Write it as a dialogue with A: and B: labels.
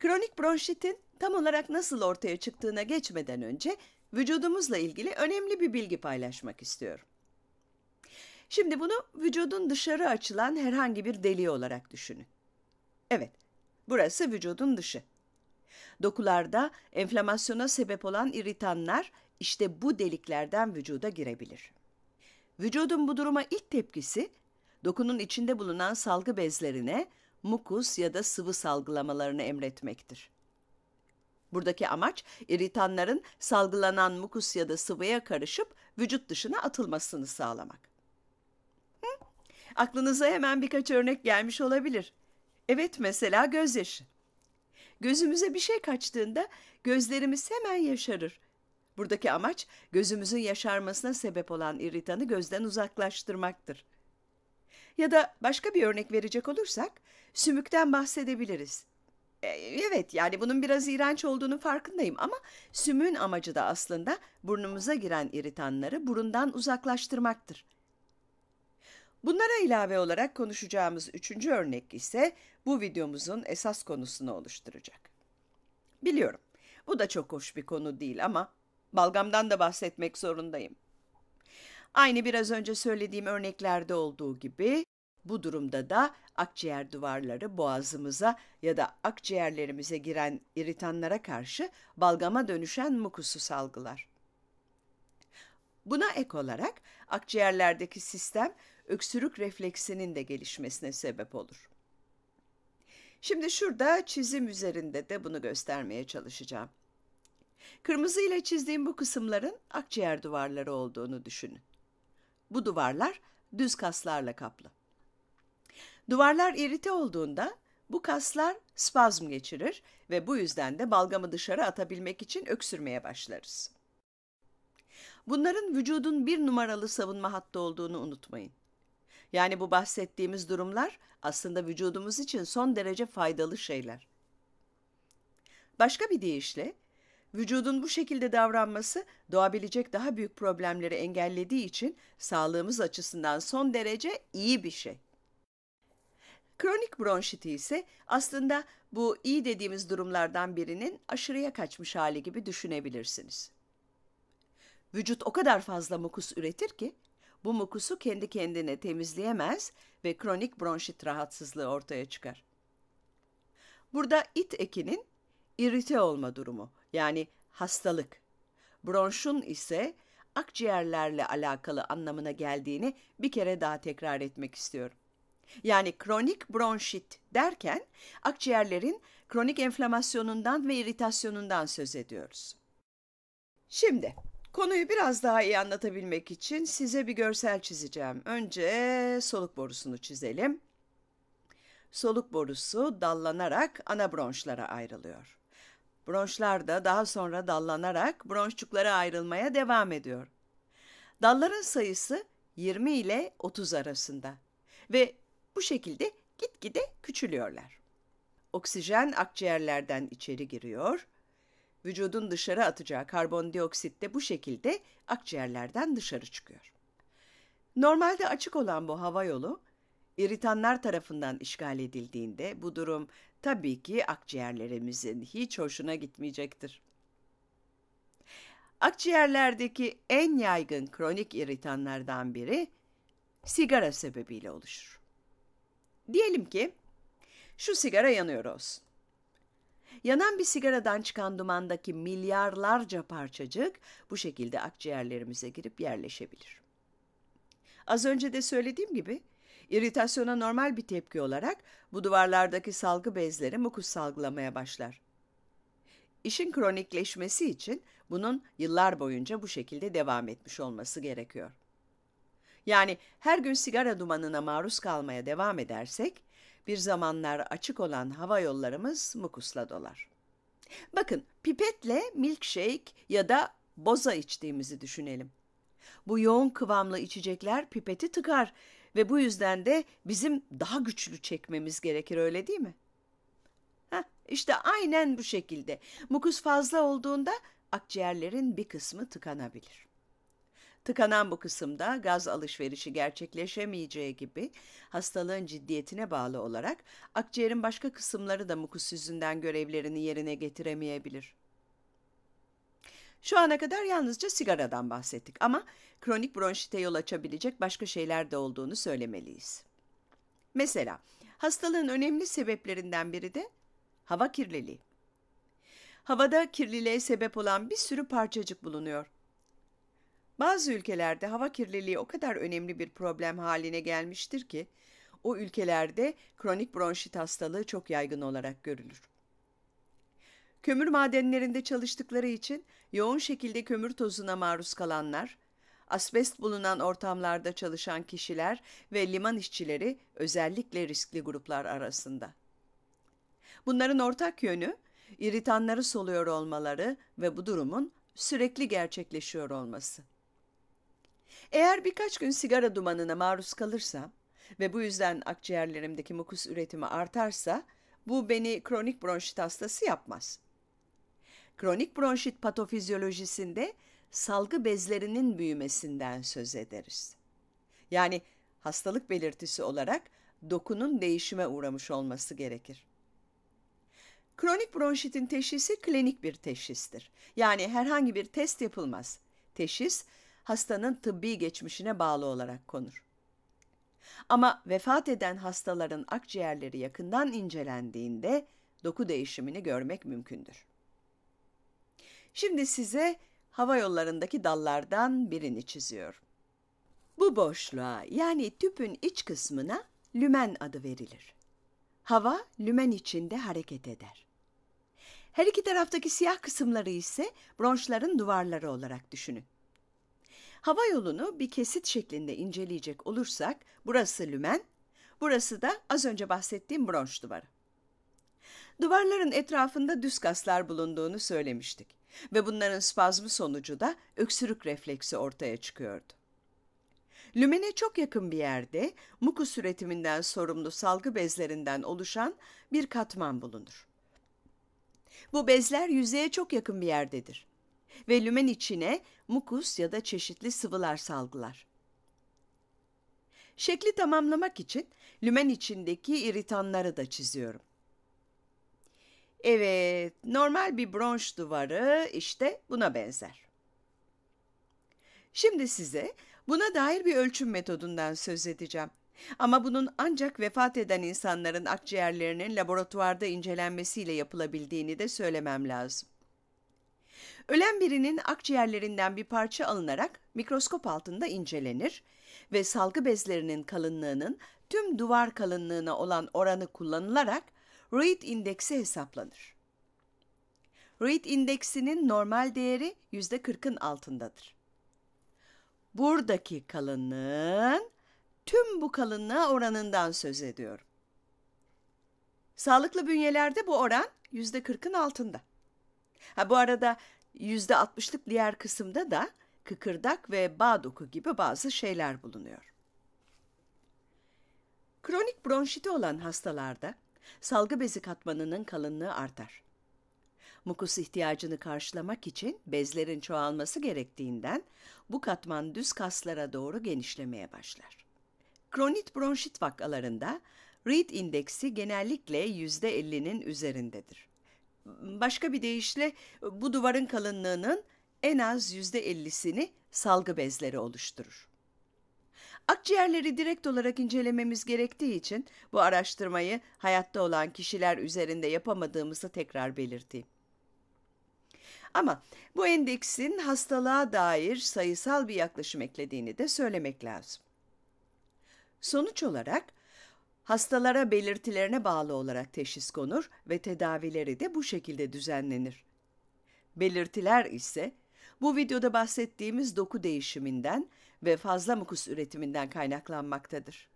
A: Kronik bronşitin tam olarak nasıl ortaya çıktığına geçmeden önce vücudumuzla ilgili önemli bir bilgi paylaşmak istiyorum. Şimdi bunu vücudun dışarı açılan herhangi bir deliği olarak düşünün. Evet, burası vücudun dışı. Dokularda enflamasyona sebep olan iritanlar işte bu deliklerden vücuda girebilir. Vücudun bu duruma ilk tepkisi dokunun içinde bulunan salgı bezlerine mukus ya da sıvı salgılamalarını emretmektir. Buradaki amaç iritanların salgılanan mukus ya da sıvıya karışıp vücut dışına atılmasını sağlamak. Hı? Aklınıza hemen birkaç örnek gelmiş olabilir. Evet mesela gözyaşı. Gözümüze bir şey kaçtığında gözlerimiz hemen yaşarır. Buradaki amaç gözümüzün yaşarmasına sebep olan iritanı gözden uzaklaştırmaktır. Ya da başka bir örnek verecek olursak sümükten bahsedebiliriz. E, evet yani bunun biraz iğrenç olduğunu farkındayım ama sümün amacı da aslında burnumuza giren iritanları burundan uzaklaştırmaktır. Bunlara ilave olarak konuşacağımız üçüncü örnek ise bu videomuzun esas konusunu oluşturacak. Biliyorum bu da çok hoş bir konu değil ama balgamdan da bahsetmek zorundayım. Aynı biraz önce söylediğim örneklerde olduğu gibi bu durumda da akciğer duvarları boğazımıza ya da akciğerlerimize giren iritanlara karşı balgama dönüşen mukusu salgılar. Buna ek olarak akciğerlerdeki sistem öksürük refleksinin de gelişmesine sebep olur. Şimdi şurada çizim üzerinde de bunu göstermeye çalışacağım. Kırmızı ile çizdiğim bu kısımların akciğer duvarları olduğunu düşünün. Bu duvarlar düz kaslarla kaplı. Duvarlar irite olduğunda bu kaslar spazm geçirir ve bu yüzden de balgamı dışarı atabilmek için öksürmeye başlarız. Bunların vücudun bir numaralı savunma hattı olduğunu unutmayın. Yani bu bahsettiğimiz durumlar aslında vücudumuz için son derece faydalı şeyler. Başka bir deyişle Vücudun bu şekilde davranması doğabilecek daha büyük problemleri engellediği için sağlığımız açısından son derece iyi bir şey. Kronik bronşiti ise aslında bu iyi dediğimiz durumlardan birinin aşırıya kaçmış hali gibi düşünebilirsiniz. Vücut o kadar fazla mukus üretir ki bu mukusu kendi kendine temizleyemez ve kronik bronşit rahatsızlığı ortaya çıkar. Burada it ekinin irite olma durumu yani hastalık. Bronşun ise akciğerlerle alakalı anlamına geldiğini bir kere daha tekrar etmek istiyorum. Yani kronik bronşit derken akciğerlerin kronik enflamasyonundan ve iritasyonundan söz ediyoruz. Şimdi konuyu biraz daha iyi anlatabilmek için size bir görsel çizeceğim. Önce soluk borusunu çizelim. Soluk borusu dallanarak ana bronşlara ayrılıyor. Bronşlar da daha sonra dallanarak bronşçuklara ayrılmaya devam ediyor. Dalların sayısı 20 ile 30 arasında ve bu şekilde gitgide küçülüyorlar. Oksijen akciğerlerden içeri giriyor. Vücudun dışarı atacağı karbondioksit de bu şekilde akciğerlerden dışarı çıkıyor. Normalde açık olan bu hava yolu, iritanlar tarafından işgal edildiğinde bu durum tabii ki akciğerlerimizin hiç hoşuna gitmeyecektir. Akciğerlerdeki en yaygın kronik iritanlardan biri sigara sebebiyle oluşur. Diyelim ki şu sigara yanıyor olsun. Yanan bir sigaradan çıkan dumandaki milyarlarca parçacık bu şekilde akciğerlerimize girip yerleşebilir. Az önce de söylediğim gibi İritasyona normal bir tepki olarak bu duvarlardaki salgı bezleri mukus salgılamaya başlar. İşin kronikleşmesi için bunun yıllar boyunca bu şekilde devam etmiş olması gerekiyor. Yani her gün sigara dumanına maruz kalmaya devam edersek, bir zamanlar açık olan hava yollarımız mukusla dolar. Bakın pipetle milkshake ya da boza içtiğimizi düşünelim. Bu yoğun kıvamlı içecekler pipeti tıkar ve bu yüzden de bizim daha güçlü çekmemiz gerekir öyle değil mi? Heh, işte aynen bu şekilde. Mukus fazla olduğunda akciğerlerin bir kısmı tıkanabilir. Tıkanan bu kısımda gaz alışverişi gerçekleşemeyeceği gibi hastalığın ciddiyetine bağlı olarak akciğerin başka kısımları da mukus yüzünden görevlerini yerine getiremeyebilir. Şu ana kadar yalnızca sigaradan bahsettik ama kronik bronşite yol açabilecek başka şeyler de olduğunu söylemeliyiz. Mesela hastalığın önemli sebeplerinden biri de hava kirliliği. Havada kirliliğe sebep olan bir sürü parçacık bulunuyor. Bazı ülkelerde hava kirliliği o kadar önemli bir problem haline gelmiştir ki o ülkelerde kronik bronşit hastalığı çok yaygın olarak görülür. Kömür madenlerinde çalıştıkları için yoğun şekilde kömür tozuna maruz kalanlar, asbest bulunan ortamlarda çalışan kişiler ve liman işçileri özellikle riskli gruplar arasında. Bunların ortak yönü, iritanları soluyor olmaları ve bu durumun sürekli gerçekleşiyor olması. Eğer birkaç gün sigara dumanına maruz kalırsam ve bu yüzden akciğerlerimdeki mukus üretimi artarsa bu beni kronik bronşit hastası yapmaz. Kronik bronşit patofizyolojisinde salgı bezlerinin büyümesinden söz ederiz. Yani hastalık belirtisi olarak dokunun değişime uğramış olması gerekir. Kronik bronşitin teşhisi klinik bir teşhistir. Yani herhangi bir test yapılmaz. Teşhis hastanın tıbbi geçmişine bağlı olarak konur. Ama vefat eden hastaların akciğerleri yakından incelendiğinde doku değişimini görmek mümkündür. Şimdi size hava yollarındaki dallardan birini çiziyorum. Bu boşluğa yani tüpün iç kısmına lümen adı verilir. Hava lümen içinde hareket eder. Her iki taraftaki siyah kısımları ise bronşların duvarları olarak düşünün. Hava yolunu bir kesit şeklinde inceleyecek olursak burası lümen, burası da az önce bahsettiğim bronş duvarı. Duvarların etrafında düz kaslar bulunduğunu söylemiştik ve bunların spazmı sonucu da öksürük refleksi ortaya çıkıyordu. Lümene çok yakın bir yerde mukus üretiminden sorumlu salgı bezlerinden oluşan bir katman bulunur. Bu bezler yüzeye çok yakın bir yerdedir ve lümen içine mukus ya da çeşitli sıvılar salgılar. Şekli tamamlamak için lümen içindeki iritanları da çiziyorum. Evet, normal bir bronş duvarı işte buna benzer. Şimdi size buna dair bir ölçüm metodundan söz edeceğim. Ama bunun ancak vefat eden insanların akciğerlerinin laboratuvarda incelenmesiyle yapılabildiğini de söylemem lazım. Ölen birinin akciğerlerinden bir parça alınarak mikroskop altında incelenir ve salgı bezlerinin kalınlığının tüm duvar kalınlığına olan oranı kullanılarak REIT indeksi hesaplanır. REIT indeksinin normal değeri %40'ın altındadır. Buradaki kalınlığın tüm bu kalınlığa oranından söz ediyorum. Sağlıklı bünyelerde bu oran %40'ın altında. Ha bu arada %60'lık diğer kısımda da kıkırdak ve bağ doku gibi bazı şeyler bulunuyor. Kronik bronşiti olan hastalarda salgı bezi katmanının kalınlığı artar. Mukus ihtiyacını karşılamak için bezlerin çoğalması gerektiğinden bu katman düz kaslara doğru genişlemeye başlar. Kronit bronşit vakalarında Reed indeksi genellikle %50'nin üzerindedir. Başka bir deyişle bu duvarın kalınlığının en az %50'sini salgı bezleri oluşturur. Akciğerleri direkt olarak incelememiz gerektiği için bu araştırmayı hayatta olan kişiler üzerinde yapamadığımızı tekrar belirteyim. Ama bu endeksin hastalığa dair sayısal bir yaklaşım eklediğini de söylemek lazım. Sonuç olarak hastalara belirtilerine bağlı olarak teşhis konur ve tedavileri de bu şekilde düzenlenir. Belirtiler ise bu videoda bahsettiğimiz doku değişiminden ve fazla mukus üretiminden kaynaklanmaktadır.